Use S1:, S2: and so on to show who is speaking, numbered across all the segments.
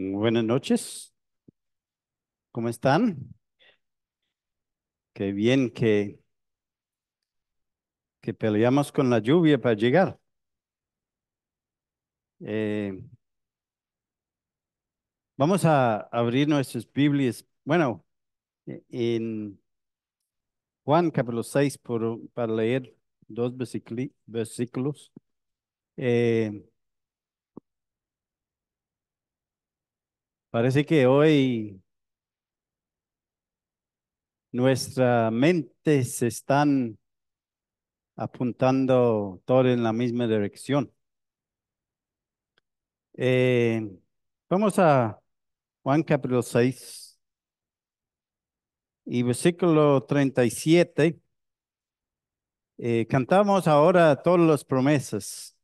S1: Buenas noches. ¿Cómo están? Qué bien que, que peleamos con la lluvia para llegar. Eh, vamos a abrir nuestras Biblias. Bueno, e, en Juan capítulo 6 por, para leer dos versículos, Eh, Parece que hoy nuestra mente se están apuntando todo en la misma dirección. Eh, vamos a Juan capítulo 6 y versículo 37. Eh, cantamos ahora todas las promesas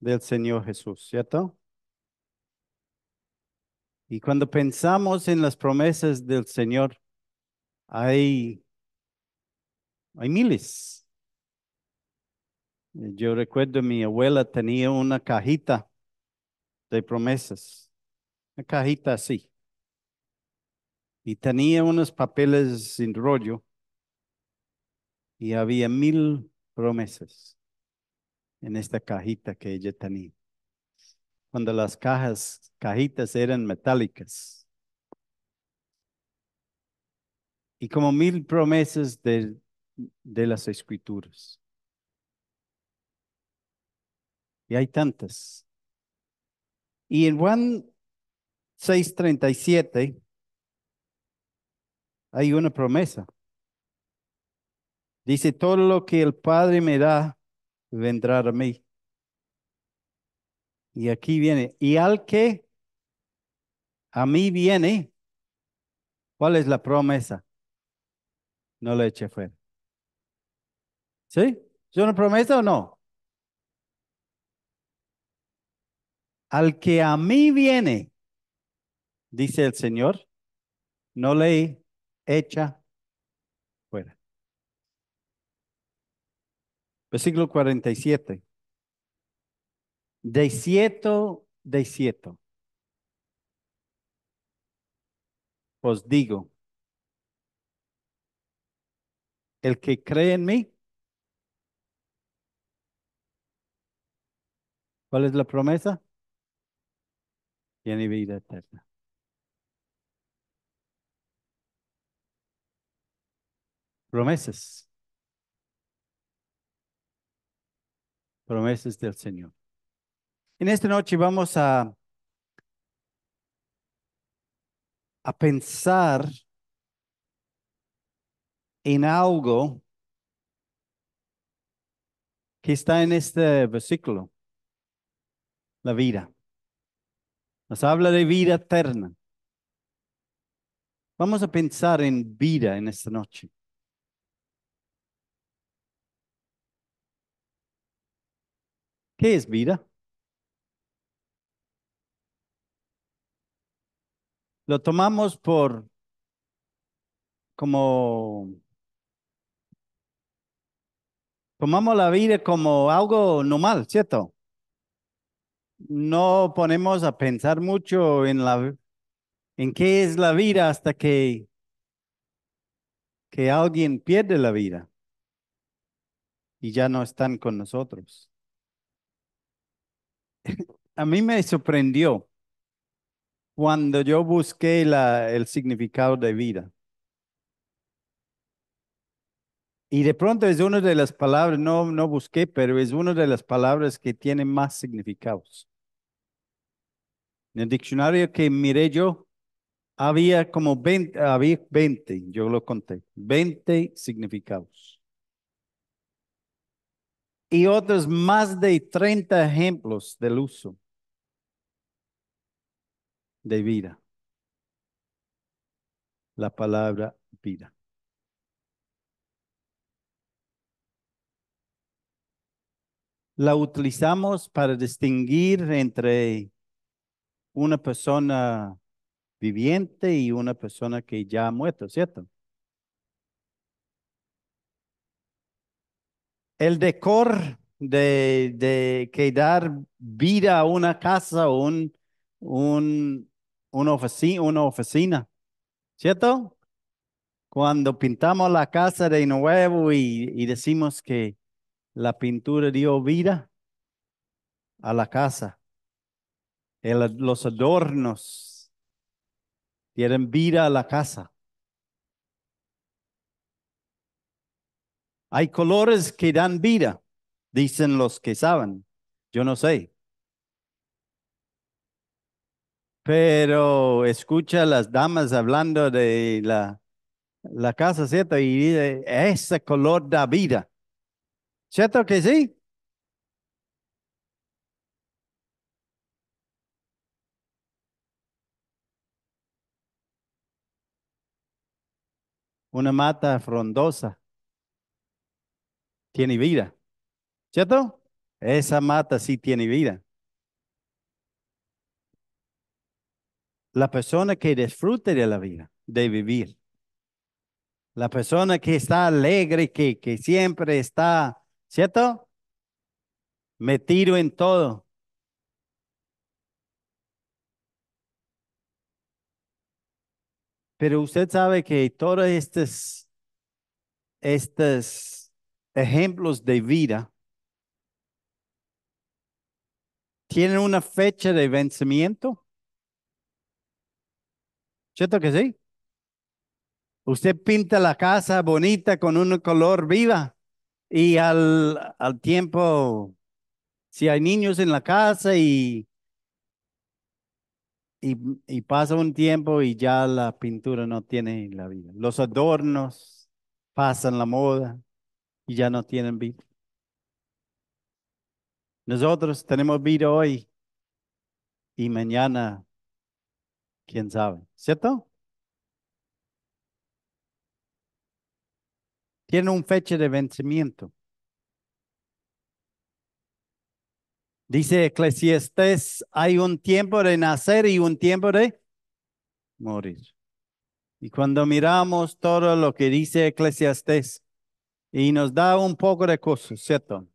S1: del Señor Jesús, ¿cierto? Y cuando pensamos en las promesas del Señor, hay, hay miles. Yo recuerdo mi abuela tenía una cajita de promesas, una cajita así. Y tenía unos papeles sin rollo y había mil promesas en esta cajita que ella tenía cuando las cajas, cajitas eran metálicas. Y como mil promesas de, de las escrituras. Y hay tantas. Y en Juan 6:37 hay una promesa. Dice, todo lo que el Padre me da vendrá a mí. Y aquí viene, y al que a mí viene, ¿cuál es la promesa? No le eche fuera. ¿Sí? ¿Es una promesa o no? Al que a mí viene, dice el Señor, no le echa fuera. Versículo 47 de sieto Os digo, el que cree en mí, ¿cuál es la promesa? Tiene vida eterna. Promesas. Promesas del Señor. En esta noche vamos a, a pensar en algo que está en este versículo, la vida. Nos habla de vida eterna. Vamos a pensar en vida en esta noche. ¿Qué es vida? lo tomamos por como tomamos la vida como algo normal, ¿cierto? No ponemos a pensar mucho en la en qué es la vida hasta que que alguien pierde la vida y ya no están con nosotros. a mí me sorprendió cuando yo busqué la, el significado de vida. Y de pronto es una de las palabras, no, no busqué, pero es una de las palabras que tiene más significados. En el diccionario que miré yo, había como 20, había 20, yo lo conté, 20 significados. Y otros más de 30 ejemplos del uso de vida. La palabra vida. La utilizamos para distinguir entre una persona viviente y una persona que ya ha muerto, ¿cierto? El decor de, de, que dar vida a una casa, un, un, una oficina, ¿cierto? Cuando pintamos la casa de nuevo y, decimos que la pintura dio vida a la casa, los adornos dieron vida a la casa. Hay colores que dan vida, dicen los que saben. Yo no sé. pero escucha a las damas hablando de la, la casa, ¿cierto? Y dice, ese color da vida. ¿Cierto que sí? Una mata frondosa tiene vida. ¿Cierto? Esa mata sí tiene vida. La persona que disfrute de la vida, de vivir. La persona que está alegre, que, que siempre está, ¿cierto? Metido en todo. Pero usted sabe que todos estos, estos ejemplos de vida tienen una fecha de vencimiento. ¿Cierto que sí? Usted pinta la casa bonita con un color viva y al, al tiempo, si hay niños en la casa y, y, y pasa un tiempo y ya la pintura no tiene la vida. Los adornos pasan la moda y ya no tienen vida. Nosotros tenemos vida hoy y mañana quién sabe, ¿cierto? Tiene un fecha de vencimiento. Dice Eclesiastés, hay un tiempo de nacer y un tiempo de morir. Y cuando miramos todo lo que dice Eclesiastés y nos da un poco de cosas, ¿cierto?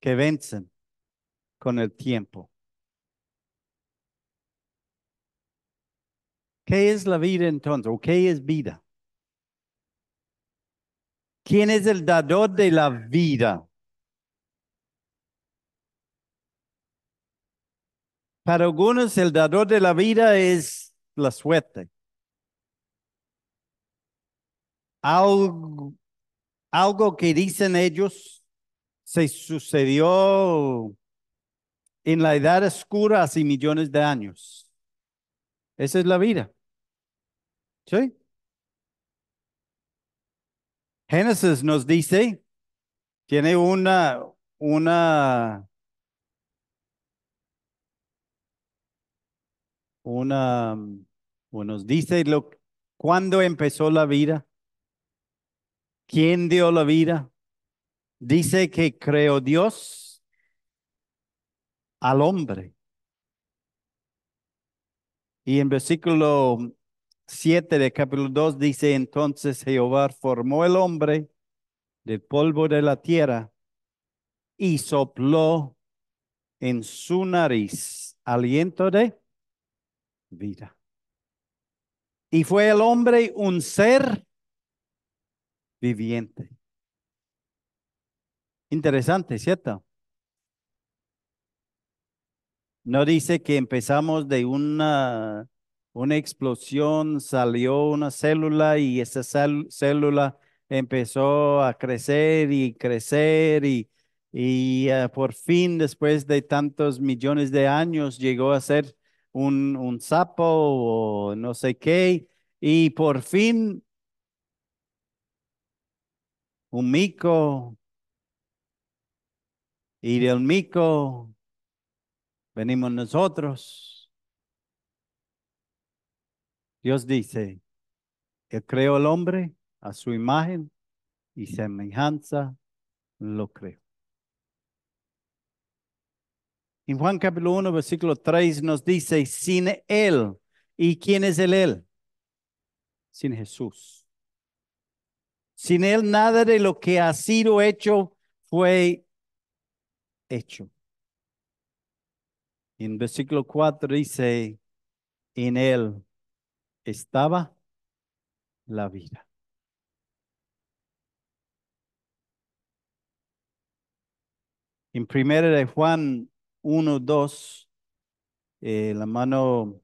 S1: Que vencen con el tiempo. ¿Qué es la vida entonces? ¿O qué es vida? ¿Quién es el dador de la vida? Para algunos el dador de la vida es la suerte. algo que dicen ellos se sucedió en la edad oscura hace millones de años. Esa es la vida. ¿Sí? Génesis nos dice, tiene una, una, una, bueno, mm, nos dice lo, cuándo empezó la vida, quién dio la vida. Dice que creó Dios al hombre. Y en versículo 7 de capítulo 2 dice, entonces Jehová formó el hombre del polvo de la tierra y sopló en su nariz aliento de vida. Y fue el hombre un ser viviente. Interesante, ¿cierto? No dice que empezamos de una una explosión, salió una célula y esa célula empezó a crecer y crecer y, y eh, por fin después de tantos millones de años llegó a ser un, un sapo o no sé qué y por fin un mico y del mico venimos nosotros Dios dice, Él creó al hombre a su imagen y semejanza lo creo. En Juan capítulo 1, versículo 3 nos dice, sin Él. ¿Y quién es el Él? Sin Jesús. Sin Él nada de lo que ha sido hecho fue hecho. En versículo 4 dice, en Él estaba la vida. En primera de Juan 1, 2, eh, La mano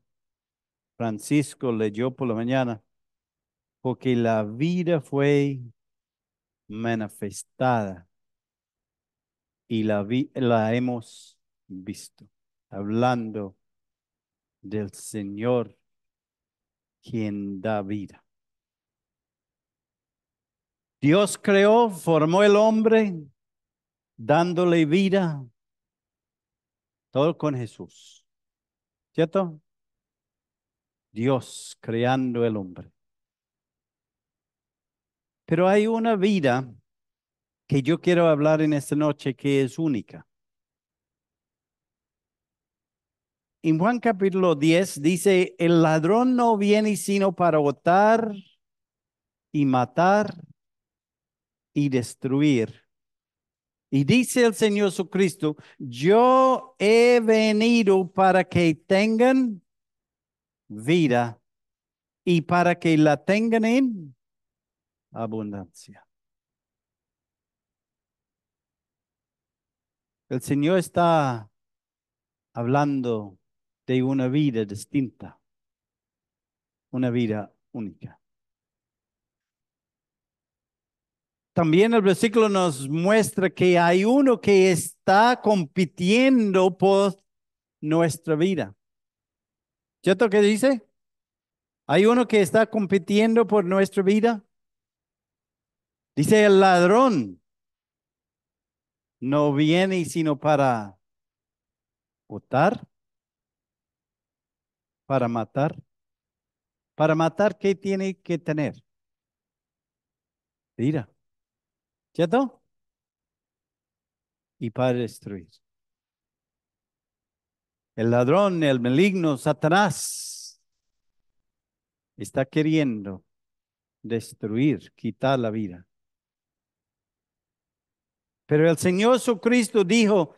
S1: Francisco leyó por la mañana, porque la vida fue manifestada y la, vi, la hemos visto, hablando del Señor quien da vida. Dios creó, formó el hombre, dándole vida, todo con Jesús. ¿Cierto? Dios creando el hombre. Pero hay una vida que yo quiero hablar en esta noche que es única. en Juan capítulo 10 dice, el ladrón no viene sino para votar y matar y destruir. Y dice el Señor Jesucristo, yo he venido para que tengan vida y para que la tengan en abundancia. El Señor está hablando de una vida distinta, una vida única. También el versículo nos muestra que hay uno que está compitiendo por nuestra vida. ¿Cierto que dice? Hay uno que está compitiendo por nuestra vida. Dice el ladrón no viene sino para votar, para matar? Para matar, ¿qué tiene que tener? ¿ya ¿Cierto? Y para destruir. El ladrón, el maligno, Satanás, está queriendo destruir, quitar la vida. Pero el Señor Jesucristo dijo,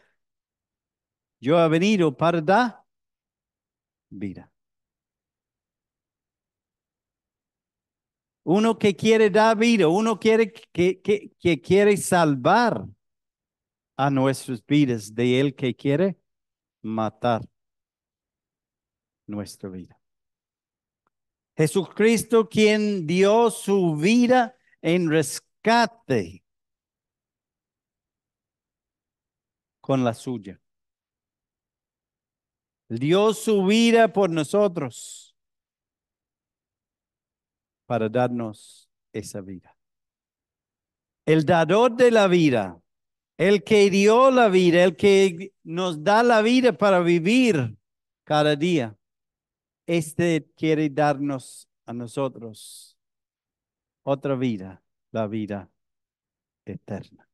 S1: yo he venido para dar vida. uno que quiere dar vida, uno quiere que, que, que quiere salvar a nuestras vidas de él que quiere matar nuestra vida. Jesucristo quien dio su vida en rescate con la suya. Dio su vida por nosotros para darnos esa vida. El dador de la vida, el que dio la vida, el que nos da la vida para vivir cada día, este quiere darnos a nosotros otra vida, la vida eterna.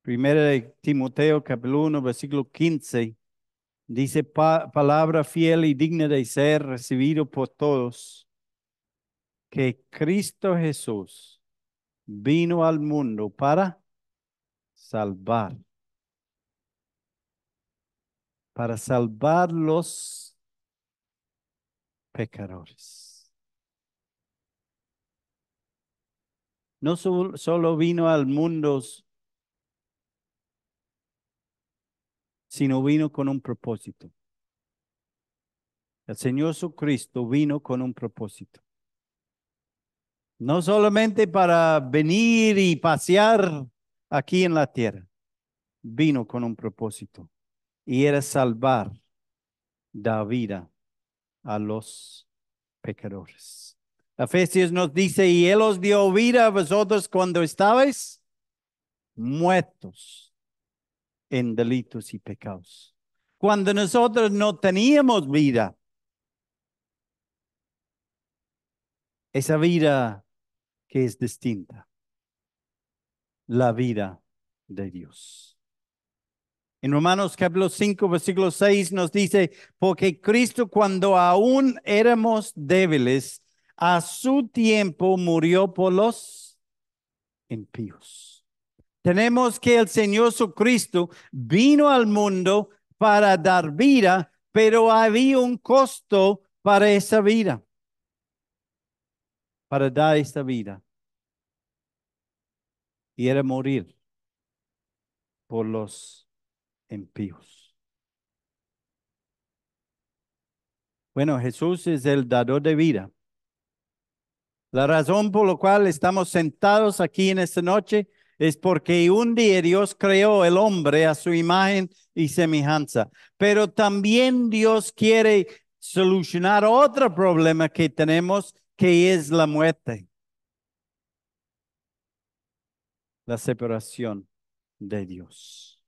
S1: Primero de Timoteo capítulo 1, versículo 15 Dice palabra fiel y digna de ser recibido por todos, que Cristo Jesús vino al mundo para salvar, para salvar los pecadores. No solo vino al mundo sino vino con un propósito. El Señor Cristo vino con un propósito. No solamente para venir y pasear aquí en la tierra, vino con un propósito y era salvar la vida a los pecadores. La Efesios nos dice, y Él os dio vida a vosotros cuando estabais muertos en delitos y pecados. Cuando nosotros no teníamos vida, esa vida que es distinta, la vida de Dios. En Romanos capítulo 5, versículo 6 nos dice, porque Cristo cuando aún éramos débiles, a su tiempo murió por los impíos. Tenemos que el Señor Jesucristo vino al mundo para dar vida, pero había un costo para esa vida, para dar esta vida. Y era morir por los impíos. Bueno, Jesús es el dador de vida. La razón por la cual estamos sentados aquí en esta noche es porque un día Dios creó el hombre a su imagen y semejanza. Pero también Dios quiere solucionar otro problema que tenemos, que es la muerte. La separación de Dios.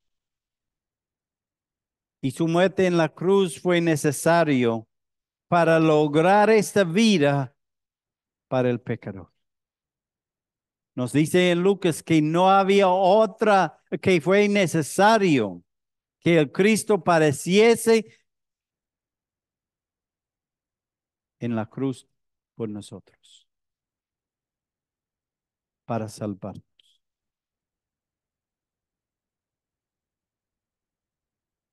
S1: Y su muerte en la cruz fue necesario para lograr esta vida para el pecador. Nos dice en Lucas que no había otra, que fue necesario que el Cristo pareciese en la cruz por nosotros para salvarnos.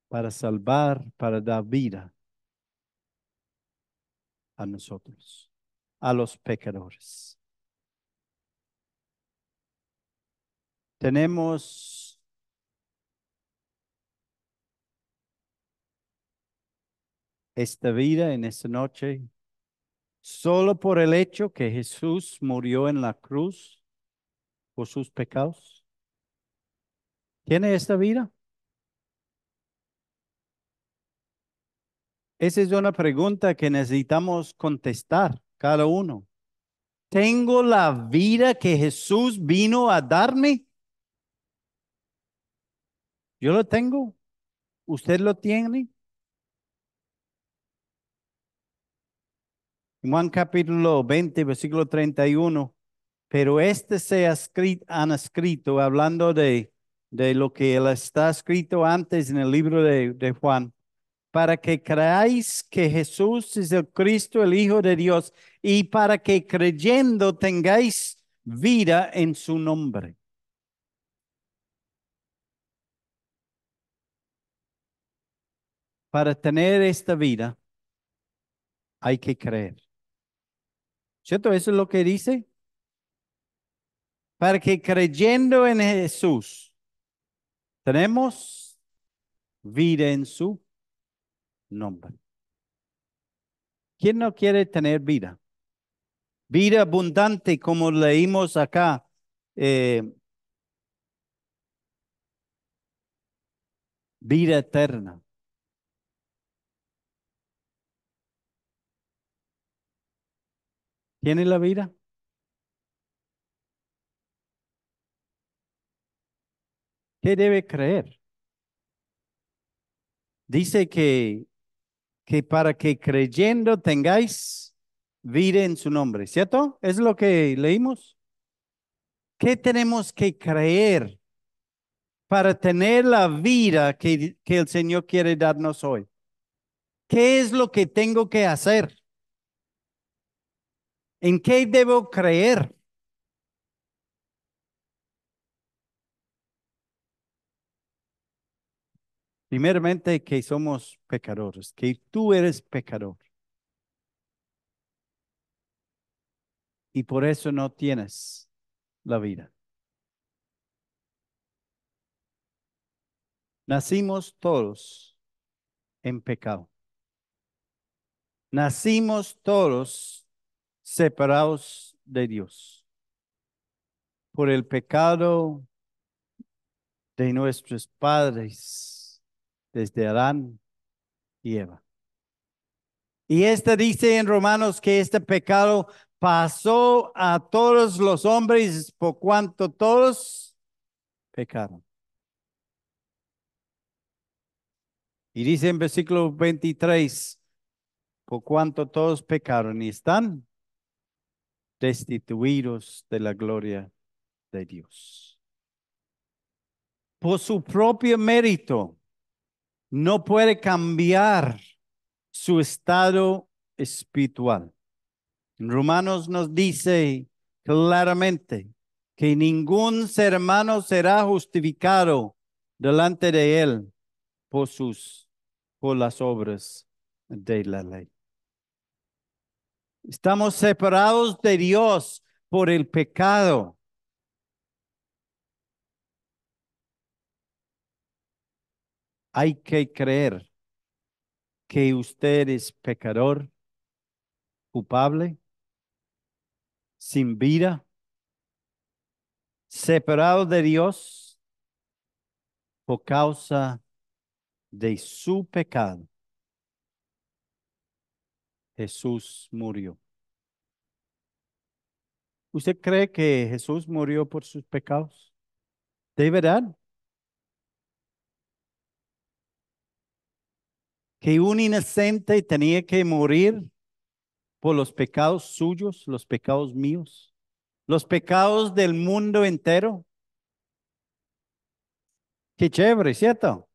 S1: Para salvar, para dar vida a nosotros, a los pecadores. Tenemos esta vida en esta noche solo por el hecho que Jesús murió en la cruz por sus pecados? ¿Tiene esta vida? Esa es una pregunta que necesitamos contestar cada uno. ¿Tengo la vida que Jesús vino a darme? Yo lo tengo. ¿Usted lo tiene? Juan capítulo 20, versículo 31. Pero este se ha escrito, han escrito, hablando de, de lo que él está escrito antes en el libro de, de Juan, para que creáis que Jesús es el Cristo, el Hijo de Dios, y para que creyendo tengáis vida en su nombre. Para tener esta vida hay que creer. ¿Cierto? Eso es lo que dice. Para que creyendo en Jesús tenemos vida en su nombre. ¿Quién no quiere tener vida? Vida abundante, como leímos acá. Eh, vida eterna. tiene la vida. ¿Qué debe creer? Dice que, que para que creyendo tengáis vida en su nombre, ¿cierto? ¿Es lo que leímos? ¿Qué tenemos que creer para tener la vida que, que el Señor quiere darnos hoy? ¿Qué es lo que tengo que hacer? ¿En qué debo creer? Primeramente que somos pecadores, que tú eres pecador. Y por eso no tienes la vida. Nacimos todos en pecado. Nacimos todos separados de Dios por el pecado de nuestros padres desde Adán y Eva. Y esta dice en Romanos que este pecado pasó a todos los hombres por cuanto todos pecaron. Y dice en versículo 23, por cuanto todos pecaron y están destituidos de la gloria de Dios. Por su propio mérito, no puede cambiar su estado espiritual. Romanos nos dice claramente que ningún ser humano será justificado delante de él por sus por las obras de la ley. Estamos separados de Dios por el pecado. Hay que creer que usted es pecador, culpable, sin vida, separado de Dios por causa de su pecado. Jesús murió. ¿Usted cree que Jesús murió por sus pecados? ¿De verdad? ¿Que un inocente tenía que morir por los pecados suyos, los pecados míos, los pecados del mundo entero? Qué chévere, ¿cierto?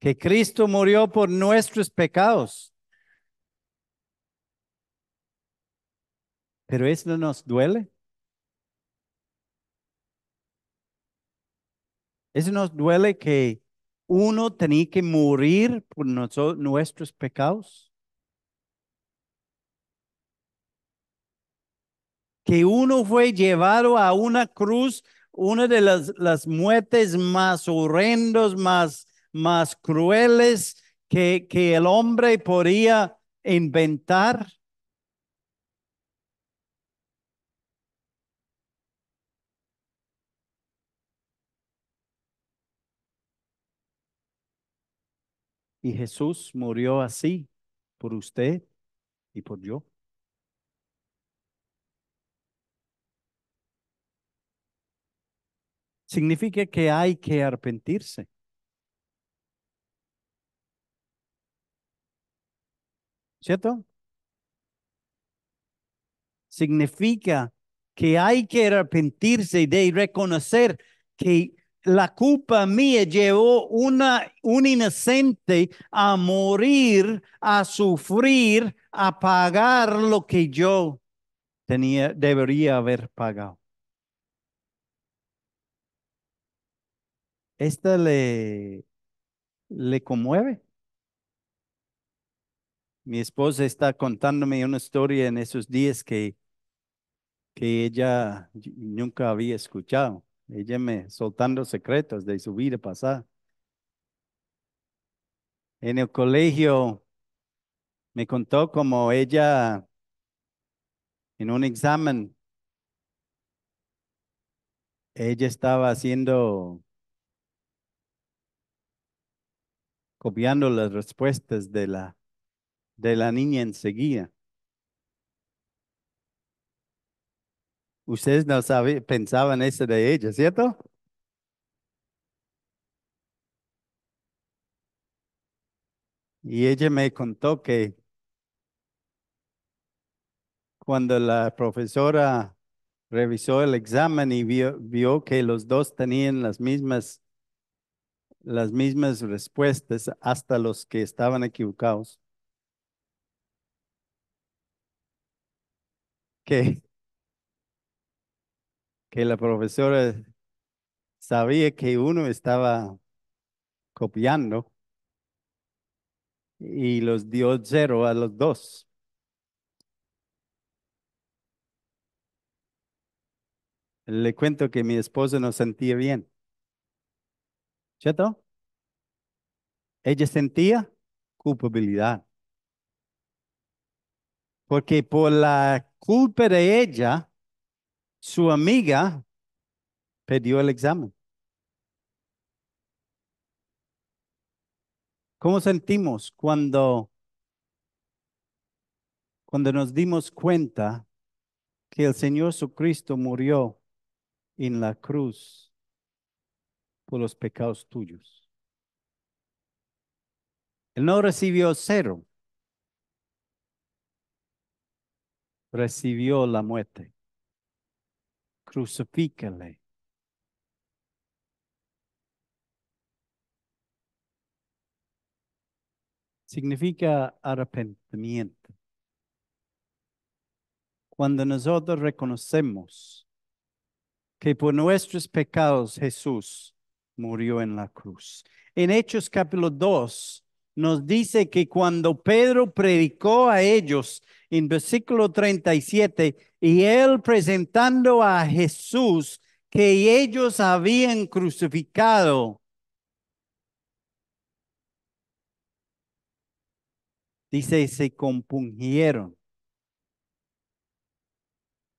S1: Que Cristo murió por nuestros pecados. Pero eso no nos duele. Eso nos duele que uno tenía que morir por nuestros pecados. Que uno fue llevado a una cruz, una de las, las muertes más horrendas, más, más crueles que, que el hombre podía inventar. Y Jesús murió así por usted y por yo. Significa que hay que arrepentirse. ¿Cierto? Significa que hay que arrepentirse de reconocer que la culpa mía llevó una, un inocente a morir, a sufrir, a pagar lo que yo tenía, debería haber pagado. ¿Esta le, le conmueve? Mi esposa está contándome una historia en esos días que, que ella nunca había escuchado ella me soltando secretos de su vida pasada. En el colegio me contó como ella en un examen, ella estaba haciendo, copiando las respuestas de la, de la niña enseguida. Ustedes no pensaban eso de ella, ¿cierto? Y ella me contó que cuando la profesora revisó el examen y vio, que los dos tenían las mismas, las mismas respuestas hasta los que estaban equivocados. Que que la profesora sabía que uno estaba copiando y los dio cero a los dos. Le cuento que mi esposa no sentía bien. ¿Cierto? Ella sentía culpabilidad. Porque por la culpa de ella, su amiga pidió el examen. ¿Cómo sentimos cuando, cuando nos dimos cuenta que el Señor Jesucristo murió en la cruz por los pecados tuyos? Él no recibió cero, recibió la muerte crucifícale. Significa arrepentimiento. Cuando nosotros reconocemos que por nuestros pecados Jesús murió en la cruz. En Hechos capítulo 2, nos dice que cuando Pedro predicó a ellos en versículo 37, y él presentando a Jesús que ellos habían crucificado, dice, se compungieron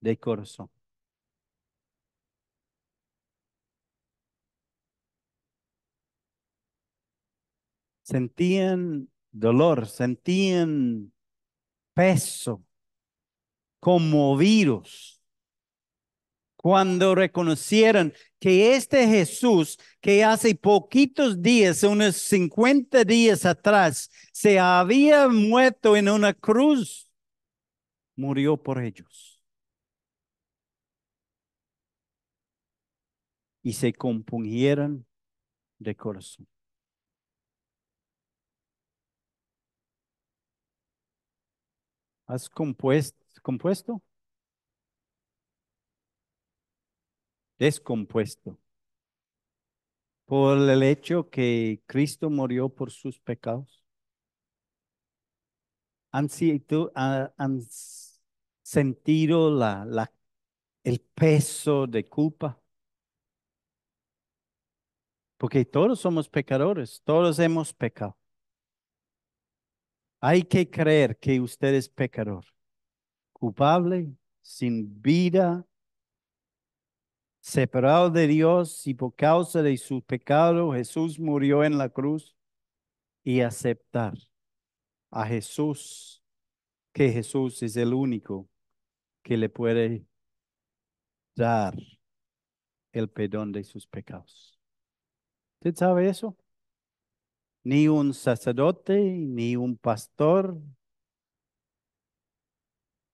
S1: de corazón. sentían dolor, sentían peso, conmovidos cuando reconocieron que este Jesús que hace poquitos días, unos 50 días atrás, se había muerto en una cruz, murió por ellos. Y se compungieron de corazón. ¿Has compuesto? Descompuesto. Por el hecho que Cristo murió por sus pecados. Han, sido, han sentido la, la, el peso de culpa. Porque todos somos pecadores, todos hemos pecado. Hay que creer que usted es pecador, culpable, sin vida, separado de Dios y por causa de su pecado Jesús murió en la cruz y aceptar a Jesús, que Jesús es el único que le puede dar el perdón de sus pecados. ¿Usted sabe eso? ni un sacerdote, ni un pastor,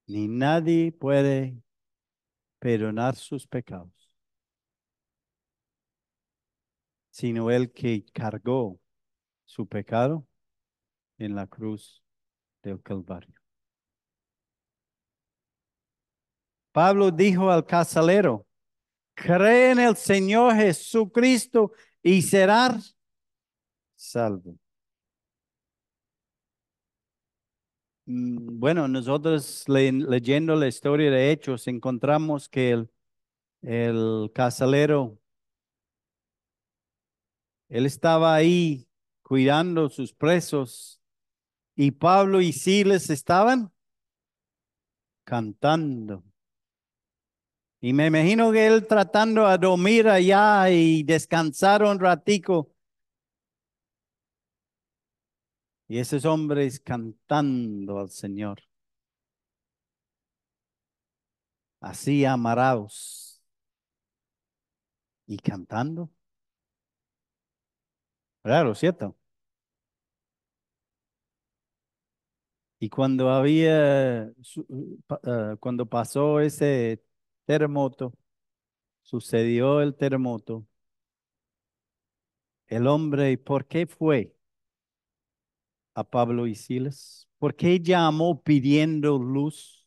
S1: ni nadie puede perdonar sus pecados, sino el que cargó su pecado en la cruz del Calvario. Pablo dijo al casalero, cree en el Señor Jesucristo y serás salvo. Mm, bueno, nosotros leyendo la historia de Hechos encontramos que el, el casalero, él estaba ahí cuidando sus presos y Pablo y Silas estaban cantando. Y me imagino que él tratando a dormir allá y descansar un ratico Y esos hombres cantando al Señor. Así amarados Y cantando. Claro, ¿cierto? Y cuando había, eh, cuando pasó ese terremoto, sucedió el terremoto, el hombre, ¿por qué fue? a Pablo y Silas? ¿Por qué llamó pidiendo luz?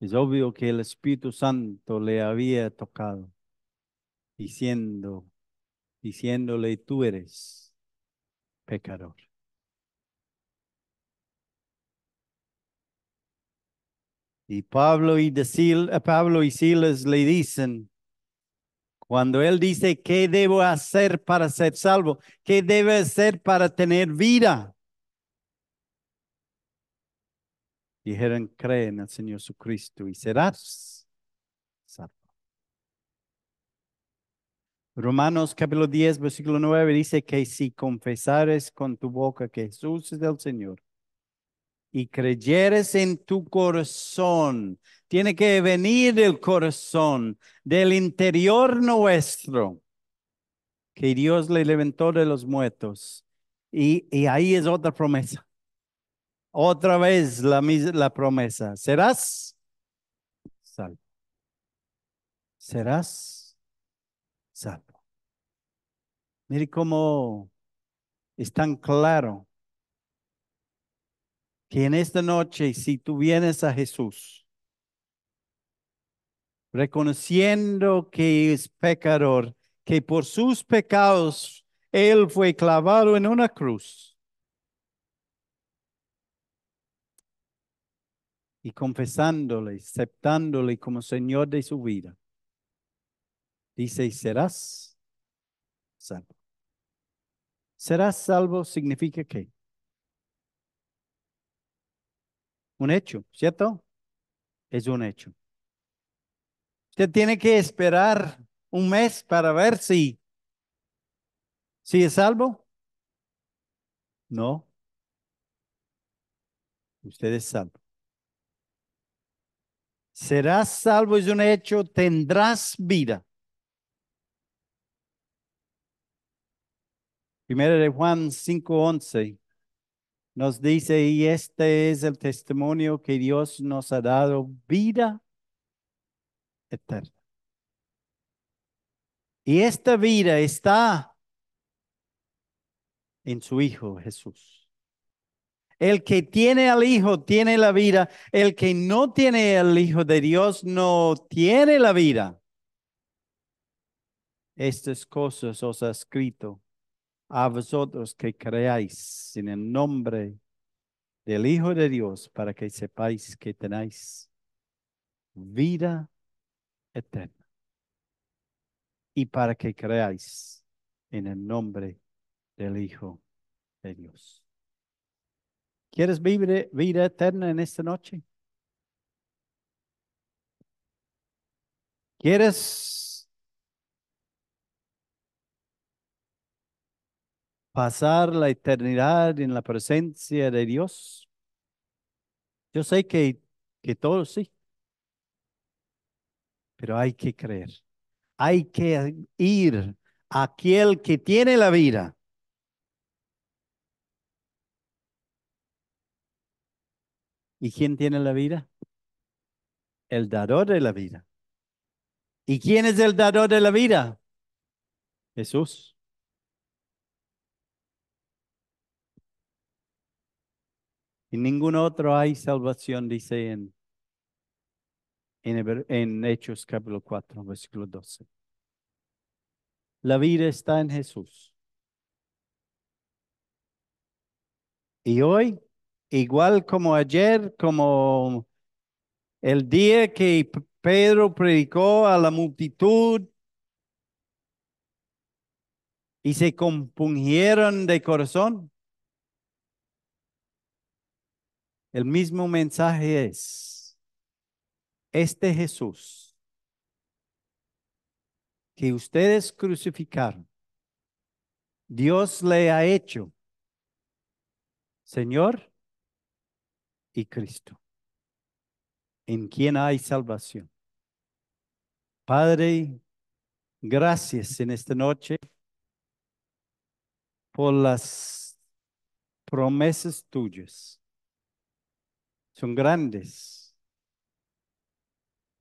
S1: Es obvio que el Espíritu Santo le había tocado, diciendo, diciéndole, tú eres pecador. Y Pablo y, eh, Pablo y Silas le dicen, cuando Él dice, ¿qué debo hacer para ser salvo? ¿Qué debe hacer para tener vida? Dijeron, creen en el Señor Jesucristo y serás salvo. Romanos capítulo 10, versículo 9 dice que si confesares con tu boca que Jesús es el Señor y creyeres en tu corazón. Tiene que venir el corazón, del interior nuestro, que Dios le levantó de los muertos. Y, ahí es otra promesa. Otra vez la, la promesa. Serás salvo. Serás salvo. Mire cómo es tan claro que en esta noche, si tú vienes a Jesús, reconociendo que es pecador, que por sus pecados Él fue clavado en una cruz. Y confesándole, aceptándole como Señor de su vida, dice, serás salvo. Serás salvo significa que Un hecho, ¿cierto? Es un hecho. Usted tiene que esperar un mes para ver si, si es salvo. No. Usted es salvo. Serás salvo es un hecho, tendrás vida. Primero de Juan 5:11 nos dice, y este es el testimonio que Dios nos ha dado, vida eterna. Y esta vida está en su Hijo Jesús. El que tiene al Hijo tiene la vida. El que no tiene al Hijo de Dios no tiene la vida. Estas cosas os ha escrito a vosotros que creáis en el nombre del Hijo de Dios para que sepáis que tenéis vida eterna y para que creáis en el nombre del Hijo de Dios. ¿Quieres vivir vida eterna en esta noche? ¿Quieres pasar la eternidad en la presencia de Dios? Yo sé que, que todos sí, pero hay que creer. Hay que ir a aquel que tiene la vida. ¿Y quién tiene la vida? El dador de la vida. ¿Y quién es el dador de la vida? Jesús. En ningún otro hay salvación, dice en, en, Hechos capítulo 4, versículo 12. La vida está en Jesús. Y hoy, igual como ayer, como el día que Pedro predicó a la multitud y se compungieron de corazón, El mismo mensaje es, este Jesús que ustedes crucificaron, Dios le ha hecho Señor y Cristo, en quien hay salvación. Padre, gracias en esta noche por las promesas tuyas son grandes.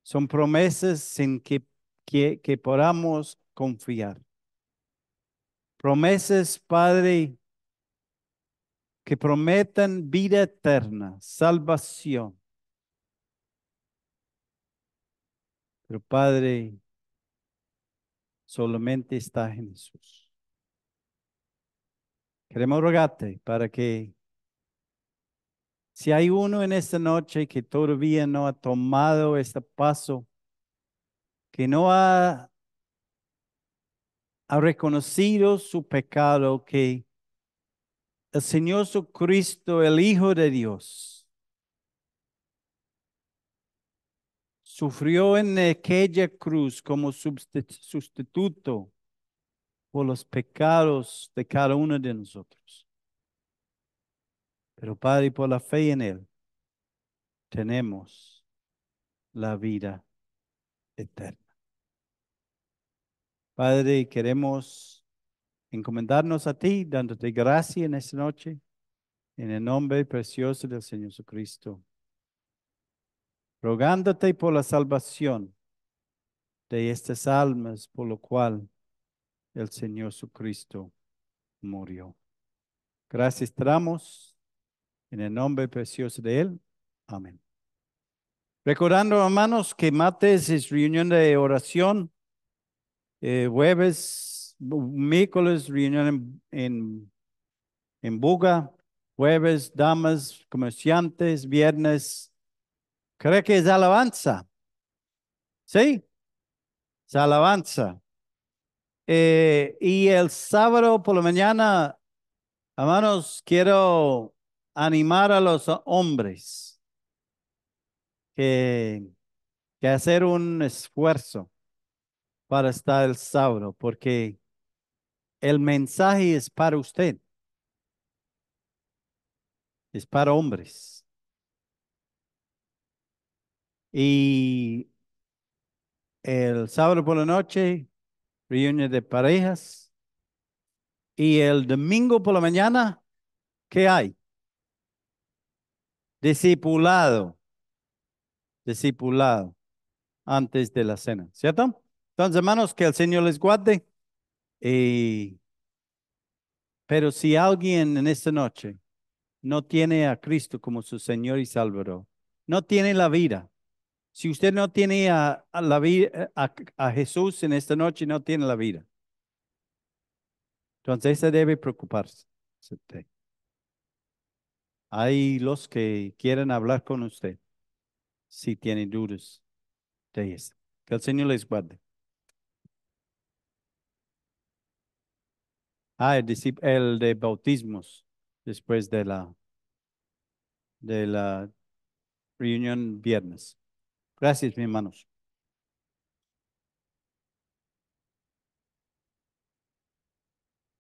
S1: Son promesas en que, podamos confiar. Promesas, Padre, que prometan vida eterna, salvación. Pero Padre, solamente está en Jesús. Queremos rogarte para que si hay uno en esta noche que todavía no ha tomado este paso, que no ha, reconocido su pecado, que el Señor Cristo, el Hijo de Dios, sufrió en aquella cruz como sustituto por los pecados de cada uno de nosotros. Pero Padre, por la fe en Él, tenemos la vida eterna. Padre, queremos encomendarnos a ti, dándote gracia en esta noche, en el nombre precioso del Señor Jesucristo. Rogándote por la salvación de estas almas, por lo cual el Señor Jesucristo murió. Gracias, tramos en el nombre precioso de Él. Amén. Recordando, hermanos, que martes es reunión de oración, eh, jueves, miércoles, reunión en, en, Buga, jueves, damas, comerciantes, viernes, creo que es alabanza. ¿Sí? Es alabanza. Eh, y el sábado por la mañana, hermanos, quiero animar a los hombres que, que hacer un esfuerzo para estar el sábado, porque el mensaje es para usted, es para hombres. Y el sábado por la noche, reunión de parejas. Y el domingo por la mañana, ¿qué hay? Discipulado. Discipulado. Antes de la cena. ¿Cierto? Entonces, hermanos, que el Señor les guarde. Eh, pero si alguien en esta noche no tiene a Cristo como su Señor y Salvador, no tiene la vida. Si usted no tiene a, la eh, a, Jesús en esta noche, no tiene la vida. Entonces, se debe preocuparse. Hay los que quieren hablar con usted si tienen dudas de esto. Que el Señor les guarde. Ah, el, de bautismos después de la, de la reunión viernes. Gracias, mis hermanos.